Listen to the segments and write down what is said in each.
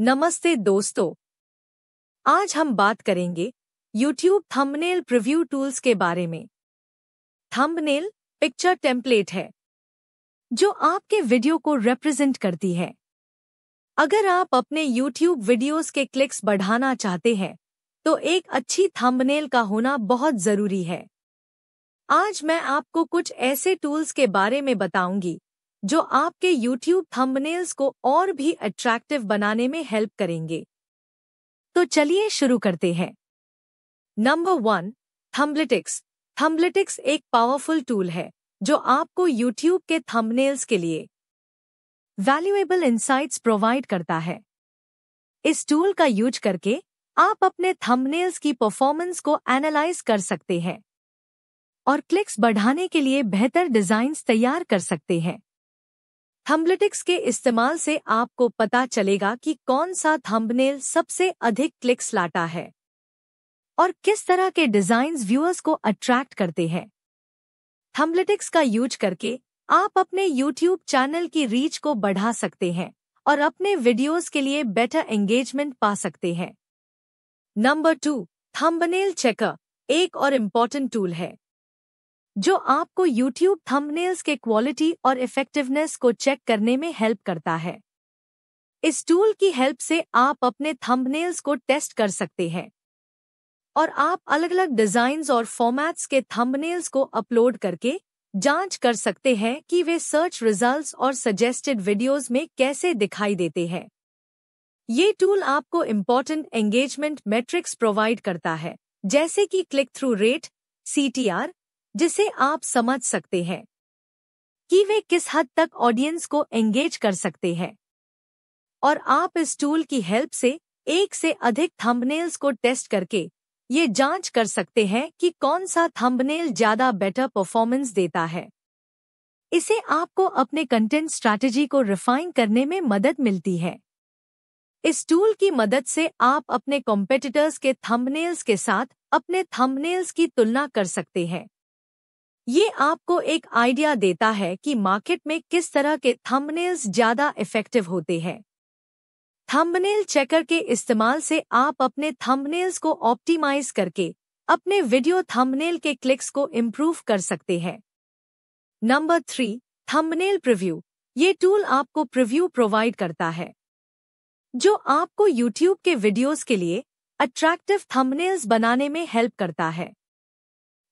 नमस्ते दोस्तों आज हम बात करेंगे YouTube थंबनेल प्रिव्यू टूल्स के बारे में थंबनेल पिक्चर टेम्पलेट है जो आपके वीडियो को रिप्रेजेंट करती है अगर आप अपने YouTube वीडियोस के क्लिक्स बढ़ाना चाहते हैं तो एक अच्छी थंबनेल का होना बहुत जरूरी है आज मैं आपको कुछ ऐसे टूल्स के बारे में बताऊंगी जो आपके YouTube थंबनेल्स को और भी अट्रैक्टिव बनाने में हेल्प करेंगे तो चलिए शुरू करते हैं नंबर वन थम्बलिटिक्स थम्बलिटिक्स एक पावरफुल टूल है जो आपको YouTube के थंबनेल्स के लिए वैल्यूएबल इंसाइट्स प्रोवाइड करता है इस टूल का यूज करके आप अपने थंबनेल्स की परफॉर्मेंस को एनालाइज कर सकते हैं और क्लिक्स बढ़ाने के लिए बेहतर डिजाइन्स तैयार कर सकते हैं थम्बलेटिक्स के इस्तेमाल से आपको पता चलेगा कि कौन सा थंबनेल सबसे अधिक क्लिक्स लाता है और किस तरह के डिजाइन्स व्यूअर्स को अट्रैक्ट करते हैं थम्बलेटिक्स का यूज करके आप अपने यूट्यूब चैनल की रीच को बढ़ा सकते हैं और अपने वीडियोस के लिए बेटर एंगेजमेंट पा सकते हैं नंबर टू थम्बनेल चेकर एक और इम्पॉर्टेंट टूल है जो आपको YouTube थंबनेल्स के क्वालिटी और इफेक्टिवनेस को चेक करने में हेल्प करता है इस टूल की हेल्प से आप अपने थंबनेल्स को टेस्ट कर सकते हैं और आप अलग अलग डिजाइन और फॉर्मेट्स के थंबनेल्स को अपलोड करके जांच कर सकते हैं कि वे सर्च रिजल्ट्स और सजेस्टेड वीडियोस में कैसे दिखाई देते हैं ये टूल आपको इम्पोर्टेंट एंगेजमेंट मैट्रिक्स प्रोवाइड करता है जैसे कि क्लिक थ्रू रेट सी जिसे आप समझ सकते हैं कि वे किस हद तक ऑडियंस को एंगेज कर सकते हैं और आप इस टूल की हेल्प से एक से अधिक थंबनेल्स को टेस्ट करके ये जांच कर सकते हैं कि कौन सा थंबनेल ज्यादा बेटर परफॉर्मेंस देता है इसे आपको अपने कंटेंट स्ट्रैटेजी को रिफाइन करने में मदद मिलती है इस टूल की मदद से आप अपने कॉम्पिटिटर्स के थंबनेल्स के साथ अपने थंबनेल्स की तुलना कर सकते हैं ये आपको एक आइडिया देता है कि मार्केट में किस तरह के थंबनेल्स ज्यादा इफेक्टिव होते हैं थंबनेल चेकर के इस्तेमाल से आप अपने थंबनेल्स को ऑप्टिमाइज करके अपने वीडियो थंबनेल के क्लिक्स को इम्प्रूव कर सकते हैं नंबर थ्री थंबनेल प्रिव्यू ये टूल आपको प्रिव्यू प्रोवाइड करता है जो आपको YouTube के वीडियोस के लिए अट्रैक्टिव थंबनेल्स बनाने में हेल्प करता है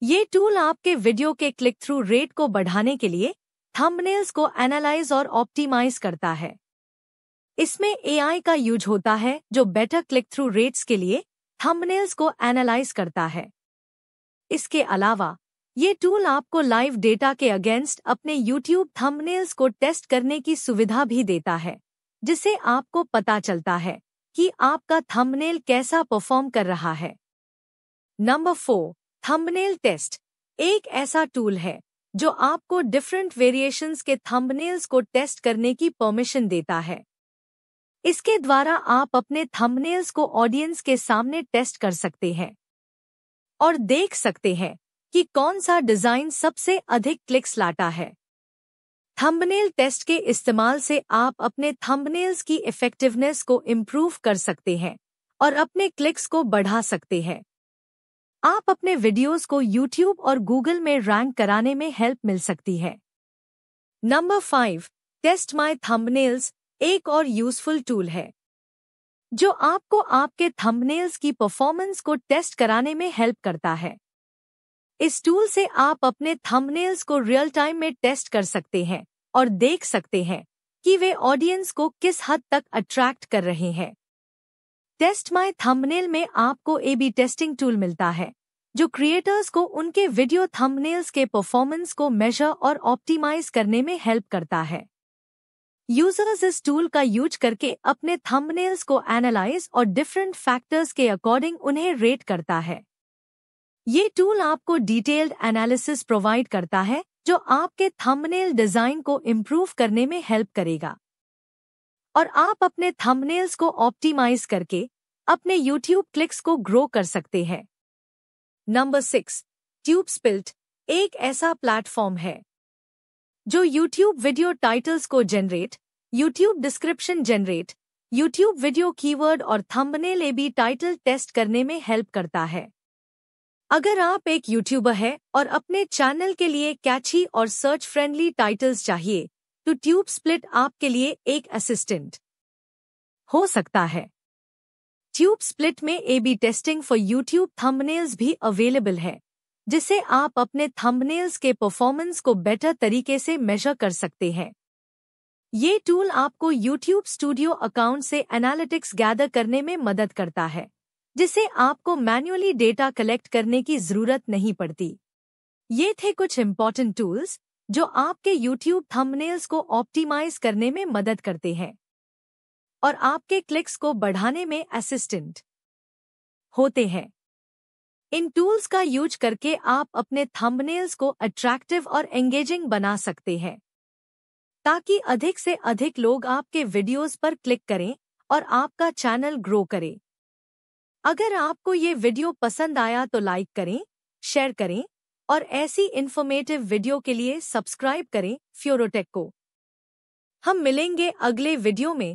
ये टूल आपके वीडियो के क्लिक थ्रू रेट को बढ़ाने के लिए थंबनेल्स को एनालाइज और ऑप्टिमाइज करता है इसमें एआई का यूज होता है जो बेटर क्लिक थ्रू रेट्स के लिए थंबनेल्स को एनालाइज करता है इसके अलावा ये टूल आपको लाइव डेटा के अगेंस्ट अपने यूट्यूब थंबनेल्स को टेस्ट करने की सुविधा भी देता है जिसे आपको पता चलता है कि आपका थंबनेल कैसा परफॉर्म कर रहा है नंबर फोर थंबनेल टेस्ट एक ऐसा टूल है जो आपको डिफरेंट वेरिएशंस के थंबनेल्स को टेस्ट करने की परमिशन देता है इसके द्वारा आप अपने थंबनेल्स को ऑडियंस के सामने टेस्ट कर सकते हैं और देख सकते हैं कि कौन सा डिजाइन सबसे अधिक क्लिक्स लाता है थंबनेल टेस्ट के इस्तेमाल से आप अपने थंबनेल्स की इफेक्टिवनेस को इम्प्रूव कर सकते हैं और अपने क्लिक्स को बढ़ा सकते हैं आप अपने वीडियोस को यूट्यूब और गूगल में रैंक कराने में हेल्प मिल सकती है number five test my thumbnails एक और यूजफुल टूल है जो आपको आपके थम्बनेल्स की परफॉर्मेंस को टेस्ट कराने में हेल्प करता है इस टूल से आप अपने थम्बनेल्स को रियल टाइम में टेस्ट कर सकते हैं और देख सकते हैं कि वे ऑडियंस को किस हद तक अट्रैक्ट कर रहे हैं टेस्ट माय थंबनेल में आपको ए बी टेस्टिंग टूल मिलता है जो क्रिएटर्स को उनके वीडियो थंबनेल्स के परफॉर्मेंस को मेजर और ऑप्टिमाइज करने में हेल्प करता है यूजर्स इस टूल का यूज करके अपने थंबनेल्स को एनालाइज और डिफरेंट फैक्टर्स के अकॉर्डिंग उन्हें रेट करता है ये टूल आपको डिटेल्ड एनालिसिस प्रोवाइड करता है जो आपके थंबनेल डिजाइन को इम्प्रूव करने में हेल्प करेगा और आप अपने थंबनेल्स को ऑप्टिमाइज करके अपने YouTube क्लिक्स को ग्रो कर सकते हैं नंबर सिक्स ट्यूब स्पिल्ट एक ऐसा प्लेटफॉर्म है जो YouTube वीडियो टाइटल्स को generate YouTube description generate YouTube video keyword और थंबनेल भी टाइटल टेस्ट करने में हेल्प करता है अगर आप एक यूट्यूबर है और अपने चैनल के लिए कैची और सर्च फ्रेंडली टाइटल्स चाहिए तो ट्यूब स्प्लिट आपके लिए एक असिस्टेंट हो सकता है ट्यूब स्प्लिट में A B testing for YouTube thumbnails भी अवेलेबल है जिससे आप अपने थंबनेल्स के परफॉर्मेंस को बेटर तरीके से मेजर कर सकते हैं ये टूल आपको यूट्यूब स्टूडियो अकाउंट से एनालिटिक्स गैदर करने में मदद करता है जिसे आपको मैन्युअली डेटा कलेक्ट करने की जरूरत नहीं पड़ती ये थे कुछ इम्पॉर्टेंट टूल्स जो आपके यूट्यूब थंबनेल्स को ऑप्टिमाइज करने में मदद करते हैं और आपके क्लिक्स को बढ़ाने में असिस्टेंट होते हैं इन टूल्स का यूज करके आप अपने थंबनेल्स को अट्रैक्टिव और एंगेजिंग बना सकते हैं ताकि अधिक से अधिक लोग आपके वीडियोस पर क्लिक करें और आपका चैनल ग्रो करे अगर आपको ये वीडियो पसंद आया तो लाइक करें शेयर करें और ऐसी इन्फॉर्मेटिव वीडियो के लिए सब्सक्राइब करें फ्योरोटेक को हम मिलेंगे अगले वीडियो में